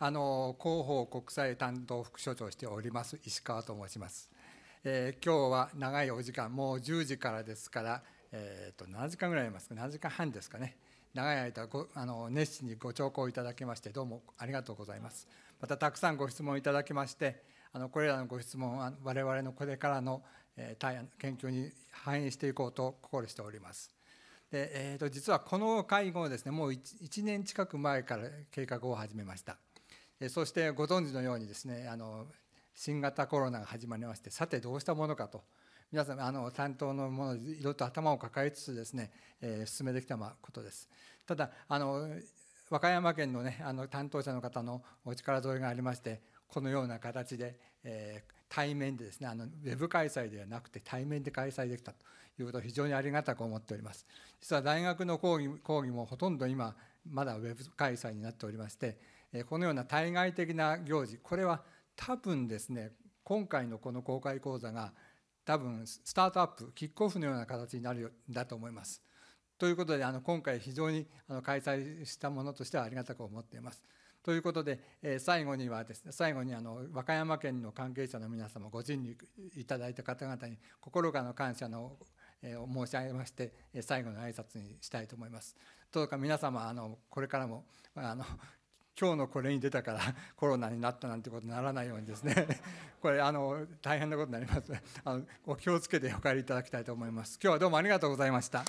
あの広報国際担当副所長しております石川と申します、えー、今日は長いお時間もう10時からですから、えーと、7時間ぐらいありますか7時間半ですかね長い間ごあの熱心にご聴講いただきましてどうもありがとうございますまたたくさんご質問いただきましてあのこれらのご質問は我々のこれからの、えー、研究に反映していこうと心しておりますで、えーと、と実はこの会合ですねもう 1, 1年近く前から計画を始めましたそしてご存知のようにですねあの新型コロナが始まりましてさてどうしたものかと皆さんあの担当のものいろいろと頭を抱えつつですね、えー、進めてきたことです。ただあの和歌山県の,、ね、あの担当者の方のお力添えがありましてこのような形で、えー、対面でですねあのウェブ開催ではなくて対面で開催できたということを非常にありがたく思っております実は大学の講義講義もほとんど今まだウェブ開催になっておりましてこのような対外的な行事これは多分ですね今回のこの公開講座が多分スタートアップキックオフのような形になるんだと思います。ということであの今回非常にあの開催したものとしてはありがたく思っています。ということで、え最後にはですね最後にあの和歌山県の関係者の皆様ご尽力いただいた方々に心からの感謝の申し上げまして最後の挨拶にしたいと思います。どうか皆様あのこれからもあの今日のこれに出たから コロナになったなんてことにならないようにですね これあの大変なことになりますあのお気をつけてお帰りいただきたいと思います今日はどうもありがとうございました